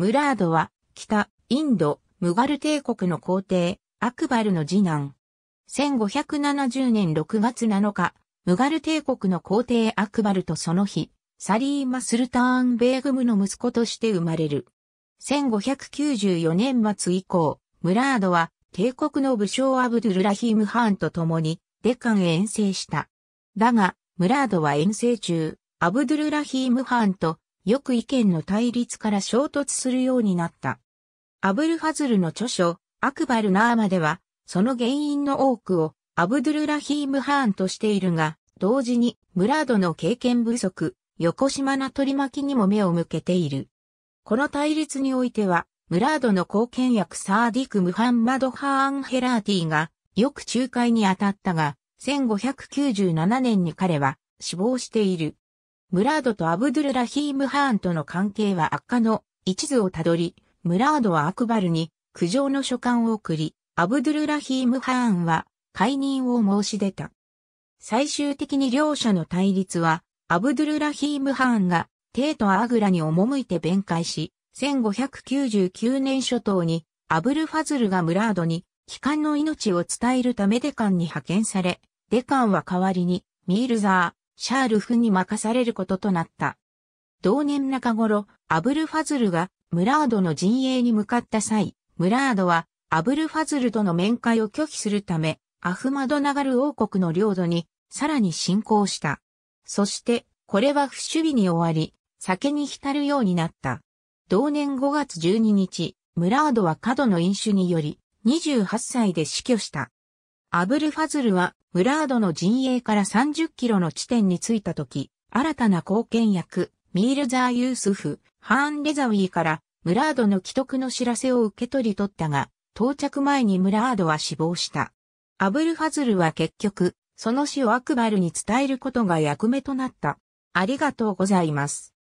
ムラードは、北、インド、ムガル帝国の皇帝、アクバルの次男。1570年6月7日、ムガル帝国の皇帝アクバルとその日、サリーマ・スルターン・ベーグムの息子として生まれる。1594年末以降、ムラードは帝国の武将アブドゥルラヒーム・ハーンと共にデカンへ遠征した。だが、ムラードは遠征中、アブドゥルラヒーム・ハーンとよく意見の対立から衝突するようになった。アブルファズルの著書、アクバルナーマでは、その原因の多くをアブドゥルラヒーム・ハーンとしているが、同時にムラードの経験不足、横島な取り巻きにも目を向けている。この対立においては、ムラードの貢献役サーディク・ムハンマド・ハーン・ヘラーティが、よく仲介に当たったが、1597年に彼は死亡している。ムラードとアブドゥルラヒーム・ハーンとの関係は悪化の一途をたどり、ムラードはアクバルに苦情の書簡を送り、アブドゥルラヒーム・ハーンは解任を申し出た。最終的に両者の対立は、アブドゥルラヒーム・ハーンが、帝都アーグラに赴いて弁解し、1599年初頭に、アブルファズルがムラードに、帰還の命を伝えるためデカンに派遣され、デカンは代わりに、ミールザー、シャールフに任されることとなった。同年中頃、アブルファズルがムラードの陣営に向かった際、ムラードはアブルファズルとの面会を拒否するため、アフマドナガル王国の領土にさらに侵攻した。そして、これは不守備に終わり、酒に浸るようになった。同年5月12日、ムラードは過度の飲酒により、28歳で死去した。アブルファズルはムラードの陣営から30キロの地点に着いた時、新たな貢献役、ミールザー・ユースフ、ハーン・レザウィーからムラードの既得の知らせを受け取り取ったが、到着前にムラードは死亡した。アブルファズルは結局、その死をアクバルに伝えることが役目となった。ありがとうございます。